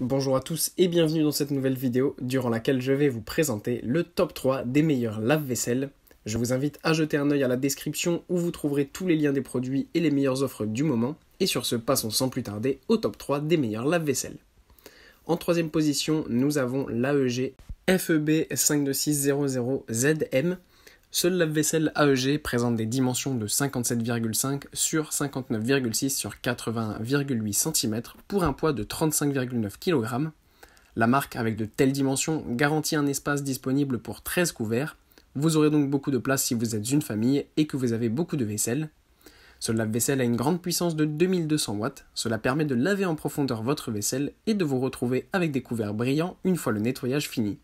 Bonjour à tous et bienvenue dans cette nouvelle vidéo durant laquelle je vais vous présenter le top 3 des meilleurs lave-vaisselle. Je vous invite à jeter un œil à la description où vous trouverez tous les liens des produits et les meilleures offres du moment. Et sur ce, passons sans plus tarder au top 3 des meilleurs lave-vaisselle. En troisième position, nous avons l'AEG FEB 52600ZM. Seul lave-vaisselle AEG présente des dimensions de 57,5 sur 59,6 sur 80,8 cm pour un poids de 35,9 kg. La marque avec de telles dimensions garantit un espace disponible pour 13 couverts. Vous aurez donc beaucoup de place si vous êtes une famille et que vous avez beaucoup de vaisselle. Ce lave-vaisselle a une grande puissance de 2200 watts, cela permet de laver en profondeur votre vaisselle et de vous retrouver avec des couverts brillants une fois le nettoyage fini.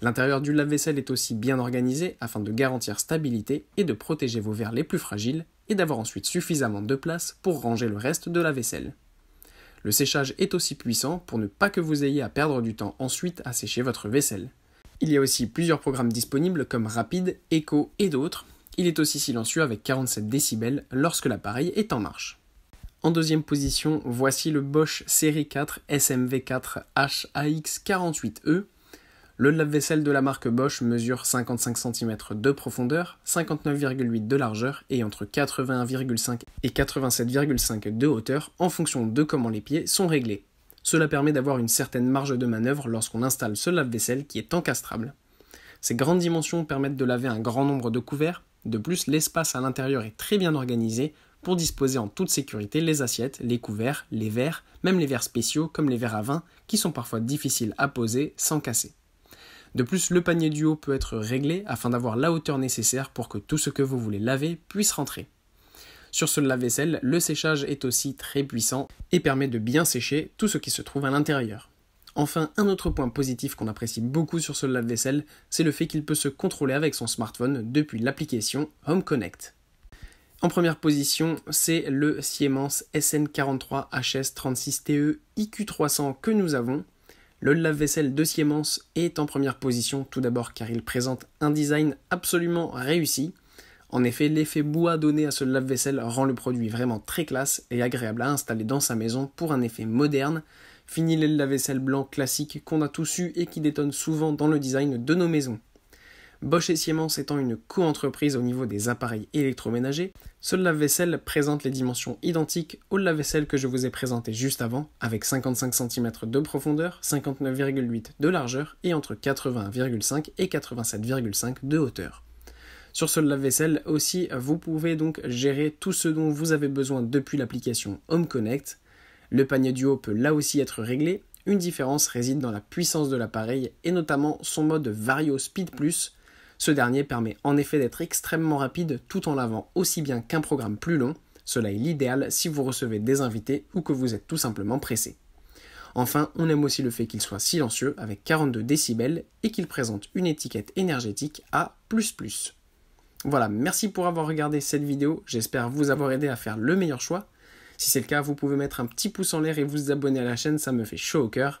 L'intérieur du lave-vaisselle est aussi bien organisé afin de garantir stabilité et de protéger vos verres les plus fragiles et d'avoir ensuite suffisamment de place pour ranger le reste de la vaisselle. Le séchage est aussi puissant pour ne pas que vous ayez à perdre du temps ensuite à sécher votre vaisselle. Il y a aussi plusieurs programmes disponibles comme rapide, Echo et d'autres. Il est aussi silencieux avec 47 décibels lorsque l'appareil est en marche. En deuxième position, voici le Bosch série 4 SMV4 HAX48E le lave-vaisselle de la marque Bosch mesure 55 cm de profondeur, 59,8 de largeur et entre 81,5 et 87,5 de hauteur en fonction de comment les pieds sont réglés. Cela permet d'avoir une certaine marge de manœuvre lorsqu'on installe ce lave-vaisselle qui est encastrable. Ces grandes dimensions permettent de laver un grand nombre de couverts, de plus l'espace à l'intérieur est très bien organisé pour disposer en toute sécurité les assiettes, les couverts, les verres, même les verres spéciaux comme les verres à vin qui sont parfois difficiles à poser sans casser. De plus, le panier du haut peut être réglé afin d'avoir la hauteur nécessaire pour que tout ce que vous voulez laver puisse rentrer. Sur ce lave-vaisselle, le séchage est aussi très puissant et permet de bien sécher tout ce qui se trouve à l'intérieur. Enfin, un autre point positif qu'on apprécie beaucoup sur ce lave-vaisselle, c'est le fait qu'il peut se contrôler avec son smartphone depuis l'application Home Connect. En première position, c'est le Siemens SN43HS36TE IQ300 que nous avons, le lave-vaisselle de Siemens est en première position tout d'abord car il présente un design absolument réussi. En effet, l'effet bois donné à ce lave-vaisselle rend le produit vraiment très classe et agréable à installer dans sa maison pour un effet moderne. Fini les lave-vaisselle blanc classique qu'on a tous eu et qui détonne souvent dans le design de nos maisons. Bosch et Siemens étant une co-entreprise au niveau des appareils électroménagers, ce lave-vaisselle présente les dimensions identiques au lave-vaisselle que je vous ai présenté juste avant, avec 55 cm de profondeur, 59,8 de largeur et entre 80,5 et 87,5 de hauteur. Sur ce lave-vaisselle aussi, vous pouvez donc gérer tout ce dont vous avez besoin depuis l'application Home Connect. Le panier du haut peut là aussi être réglé. Une différence réside dans la puissance de l'appareil et notamment son mode Vario Speed Plus, ce dernier permet en effet d'être extrêmement rapide tout en l'avant aussi bien qu'un programme plus long, cela est l'idéal si vous recevez des invités ou que vous êtes tout simplement pressé. Enfin, on aime aussi le fait qu'il soit silencieux avec 42 décibels et qu'il présente une étiquette énergétique à ⁇ Voilà, merci pour avoir regardé cette vidéo, j'espère vous avoir aidé à faire le meilleur choix. Si c'est le cas, vous pouvez mettre un petit pouce en l'air et vous abonner à la chaîne, ça me fait chaud au cœur.